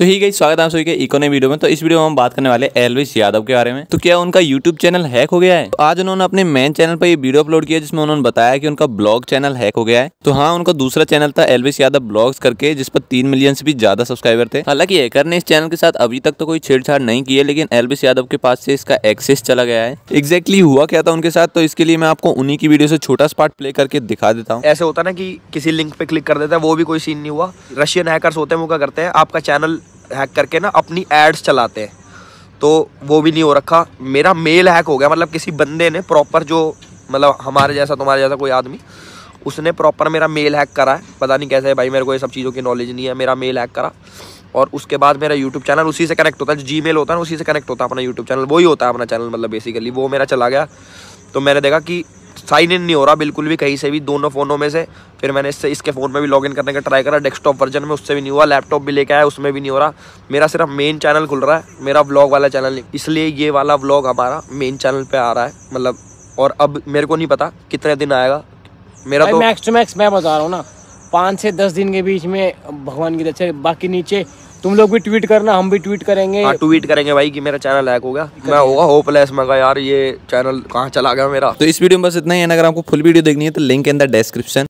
तो ही गई स्वागत आप सभी के इकोने वीडियो में तो इस वीडियो में हम बात करने वाले एलविश यादव के बारे में तो क्या उनका यूट्यूब चैनल हैक हो गया है तो आज उन्होंने अपने मेन चैनल पर ये वीडियो अपलोड किया जिसमें उन्होंने बताया कि उनका ब्लॉग चैनल हैक हो गया है तो हाँ उनका दूसरा चैनल था एलविश यादव ब्लॉग्स करके जिस पर तीन मिलियन से भी ज्यादा सब्सक्राइबर थे हालांकि हैकर ने इस चैनल के साथ अभी तक तो कोई छेड़छाड़ नहीं की है लेकिन एलविश यादव के पास से इसका एक्सेस चला गया है एक्जैक्टली हुआ क्या था उनके साथ तो इसके लिए मैं आपको उन्हीं की वीडियो से छोटा स्पार्ट प्ले करके दिखा देता हूँ ऐसे होता ना कि किसी लिंक पे क्लिक कर देता है वो भी कोई सीन नहीं हुआ रशियन हैकर होते हैं वो क्या करते हैं आपका चैनल हैक करके ना अपनी एड्स चलाते हैं तो वो भी नहीं हो रखा मेरा मेल हैक हो गया मतलब किसी बंदे ने प्रॉपर जो मतलब हमारे जैसा तुम्हारे जैसा कोई आदमी उसने प्रॉपर मेरा मेल हैक करा है पता नहीं कैसे है भाई मेरे को ये सब चीज़ों की नॉलेज नहीं है मेरा मेल हैक करा और उसके बाद मेरा यूट्यूब चैनल उसी से कनेक्ट होता है जो जी मेल होता है ना उसी से कनेक्ट होता है अपना यूट्यूब चैनल वही होता है अपना चैनल मतलब बेसिकली वो मेरा चला गया तो मैंने देखा कि साइन इन नहीं हो रहा बिल्कुल भी कहीं से भी दोनों फ़ोनों में से फिर मैंने इससे इसके फ़ोन में भी लॉगिन करने का ट्राई करा डेस्कटॉप वर्जन में उससे भी नहीं हुआ लैपटॉप भी लेके आया उसमें भी नहीं हो रहा मेरा सिर्फ मेन चैनल खुल रहा है मेरा ब्लॉग वाला चैनल नहीं इसलिए ये वाला ब्लॉग हमारा मेन चैनल पर आ रहा है मतलब और अब मेरे को नहीं पता कितने दिन आएगा मेरा तो मैक्स टू मैक्स मैं बता रहा हूँ ना पाँच से दस दिन के बीच में भगवान की दर्शन बाकी नीचे तुम लोग भी ट्वीट करना हम भी ट्वीट करेंगे हाँ, ट्वीट करेंगे भाई कि मेरा चैनल लैक हो गया मैं होगा होपलेस मैं यार ये चैनल कहाँ चला गया मेरा तो इस वीडियो में बस इतना ही है अगर आपको फुल वीडियो देखनी है तो लिंक इन द डिस्क्रिप्शन